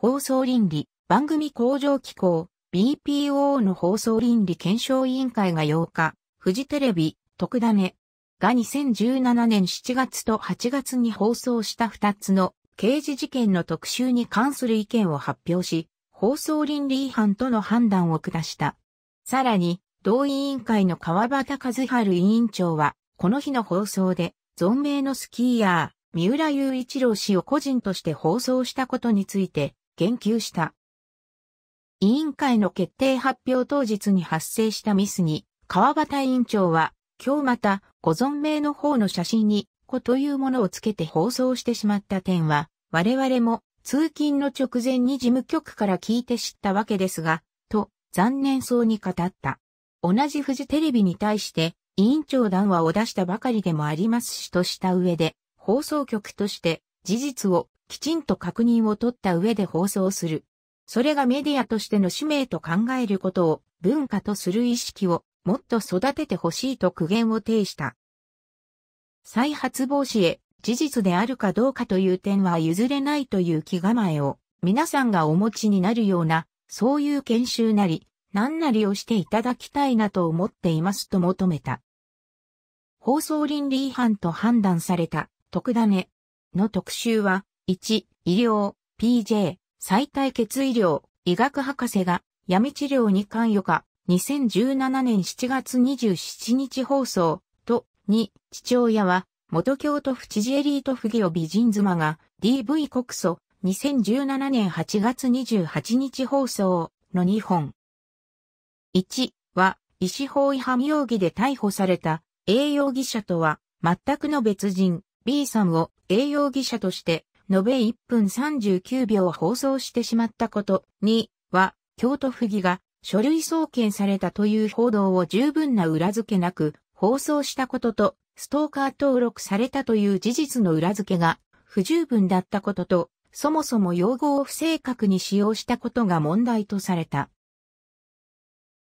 放送倫理、番組向上機構、BPO の放送倫理検証委員会が8日、フジテレビ、特ダネが2017年7月と8月に放送した2つの刑事事件の特集に関する意見を発表し、放送倫理違反との判断を下した。さらに、同委員会の川端和春委員長は、この日の放送で、存命のスキーヤー、三浦雄一郎氏を個人として放送したことについて、言及した。委員会の決定発表当日に発生したミスに、川端委員長は、今日また、ご存命の方の写真に、子というものをつけて放送してしまった点は、我々も、通勤の直前に事務局から聞いて知ったわけですが、と、残念そうに語った。同じフジテレビに対して、委員長談話を出したばかりでもありますしとした上で、放送局として、事実をきちんと確認を取った上で放送する。それがメディアとしての使命と考えることを文化とする意識をもっと育ててほしいと苦言を呈した。再発防止へ事実であるかどうかという点は譲れないという気構えを皆さんがお持ちになるようなそういう研修なり何なりをしていただきたいなと思っていますと求めた。放送倫理違反と判断された特ダネの特集は1、医療、PJ、最大血医療、医学博士が闇治療に関与か、2017年7月27日放送と、2、父親は、元京都府知事エリート府議を美人妻が、DV 告訴、2017年8月28日放送の2本。1は、医師法違反容疑で逮捕された A 容疑者とは、全くの別人 B さんを A 容疑者として、延べ1分39秒放送してしまったことには、京都府議が書類送検されたという報道を十分な裏付けなく放送したことと、ストーカー登録されたという事実の裏付けが不十分だったことと、そもそも用語を不正確に使用したことが問題とされた。